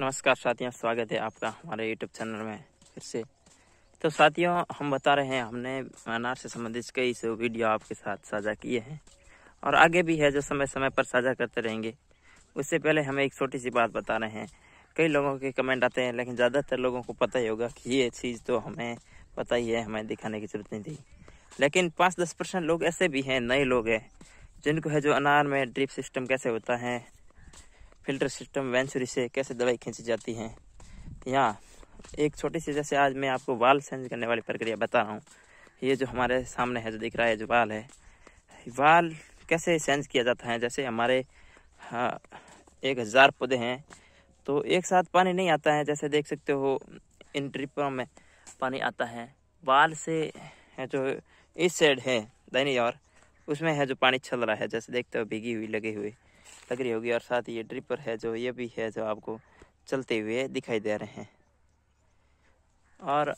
नमस्कार साथियों स्वागत है आपका हमारे यूट्यूब चैनल में फिर से तो साथियों हम बता रहे हैं हमने अनार से संबंधित कई से वीडियो आपके साथ साझा किए हैं और आगे भी है जो समय समय पर साझा करते रहेंगे उससे पहले हमें एक छोटी सी बात बता रहे हैं कई लोगों के कमेंट आते हैं लेकिन ज़्यादातर लोगों को पता ही होगा कि ये चीज़ तो हमें पता ही है हमें दिखाने की जरूरत नहीं थी लेकिन पाँच दस परसेंट लोग ऐसे भी हैं नए लोग हैं जिनको है जो अनार में ड्रिप सिस्टम कैसे होता है फिल्टर सिस्टम वेंचुरी से कैसे दवाई खींची जाती है तो यहाँ एक छोटी सी जैसे आज मैं आपको बाल चेंज करने वाली प्रक्रिया बता रहा हूँ ये जो हमारे सामने है जो दिख रहा है जो बाल है बाल कैसे चेंज किया जाता है जैसे हमारे हाँ एक हज़ार पौधे हैं तो एक साथ पानी नहीं आता है जैसे देख सकते हो इन ट्रिपों में पानी आता है बाल से है जो इस साइड है दैनी और उसमें है जो पानी छल रहा है जैसे देखते हो भीगी हुई लगे हुए लग रही होगी और साथ ही ये ड्रिपर है जो ये भी है जो आपको चलते हुए दिखाई दे रहे हैं और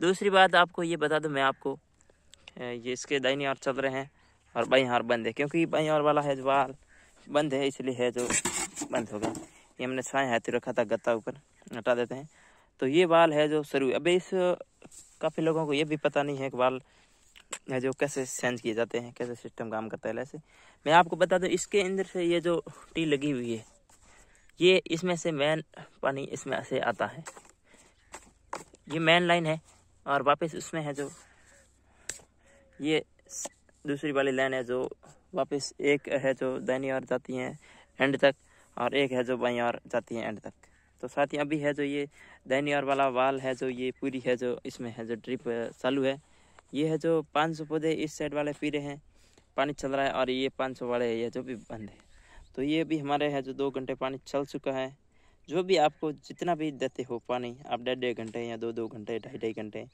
दूसरी बात आपको ये बता दूँ मैं आपको ये इसके दाइनी और चल रहे हैं और बाई हार बंद है क्योंकि बाई और वाला है जो बाल बंद है इसलिए है जो बंद हो गया ये हमने छाए हाथी रखा था गत्ता ऊपर हटा देते हैं तो ये बाल है जो शुरू अभी इस काफ़ी लोगों को ये भी पता नहीं है कि बाल या जो कैसे सेंस किए जाते हैं कैसे सिस्टम काम करता है ऐसे मैं आपको बता दूँ इसके अंदर से ये जो टी लगी हुई है ये इसमें से मेन पानी इसमें से आता है ये मैन लाइन है और वापस उसमें है जो ये दूसरी वाली लाइन है जो वापस एक है जो दाहिनी ओर जाती है एंड तक और एक है जो बाई ओर जाती है एंड तक तो साथ ही अभी है जो ये दाहिनी ओर वाला वाल है जो ये पूरी है जो इसमें है जो ड्रिप चालू है ये है जो 500 पौधे इस साइड वाले पी रहे हैं पानी चल रहा है और ये 500 वाले ये जो भी बंद है तो ये भी हमारे है जो दो घंटे पानी चल चुका है जो भी आपको जितना भी देते हो पानी आप डेढ़ डेढ़ घंटे या दो दो घंटे ढाई ढाई घंटे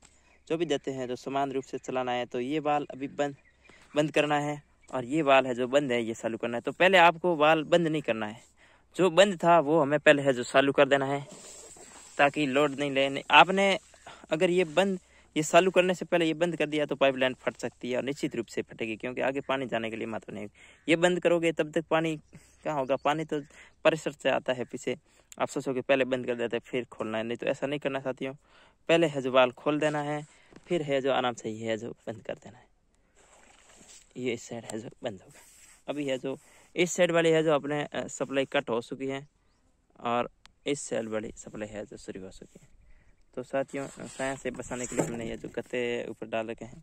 जो भी देते हैं तो समान रूप से चलाना है तो ये बाल अभी बंद बंद करना है और ये बाल है जो बंद है ये चालू करना है तो पहले आपको बाल बंद नहीं करना है जो बंद था वो हमें पहले है जो चालू कर देना है ताकि लोड नहीं लेने आपने अगर ये बंद ये चालू करने से पहले ये बंद कर दिया तो पाइपलाइन फट सकती है और निश्चित रूप से फटेगी क्योंकि आगे पानी जाने के लिए मात्र नहीं ये बंद करोगे तब तक पानी कहाँ होगा पानी तो परिसर से आता है पीछे आप सोचोगे पहले बंद कर देते हैं फिर खोलना है नहीं तो ऐसा नहीं करना चाहती हूँ पहले है जो बाल खोल देना है फिर है जो आराम से ये है जो बंद कर देना है ये इस साइड है जो बंद हो गया अभी है जो इस साइड वाली है जो अपने सप्लाई कट हो चुकी है और इस साइड वाली सप्लाई है जो शुरू हो चुकी है तो साथियों साया से बसाने के लिए हमने ये जो गत्ते ऊपर डाल रखे हैं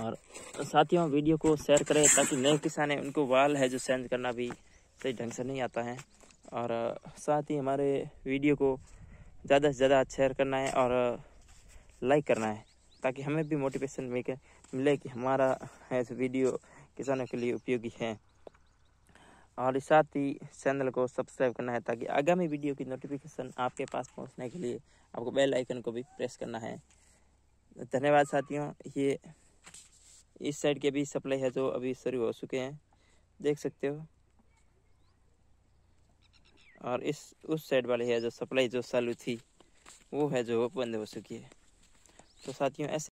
और साथियों वीडियो को शेयर करें ताकि नए किसान हैं उनको वाल है जो चेंज करना भी सही ढंग से नहीं आता है और साथ ही हमारे वीडियो को ज़्यादा से ज़्यादा शेयर करना है और लाइक करना है ताकि हमें भी मोटिवेशन मिले कि हमारा वीडियो किसानों के लिए उपयोगी है और साथ ही चैनल को सब्सक्राइब करना है ताकि आगामी वीडियो की नोटिफिकेशन आपके पास पहुंचने के लिए आपको बेल आइकन को भी प्रेस करना है धन्यवाद साथियों ये इस साइड के भी सप्लाई है जो अभी शुरू हो चुके हैं देख सकते हो और इस उस साइड वाली है जो सप्लाई जो चालू थी वो है जो बंद हो चुकी है तो साथियों ऐसे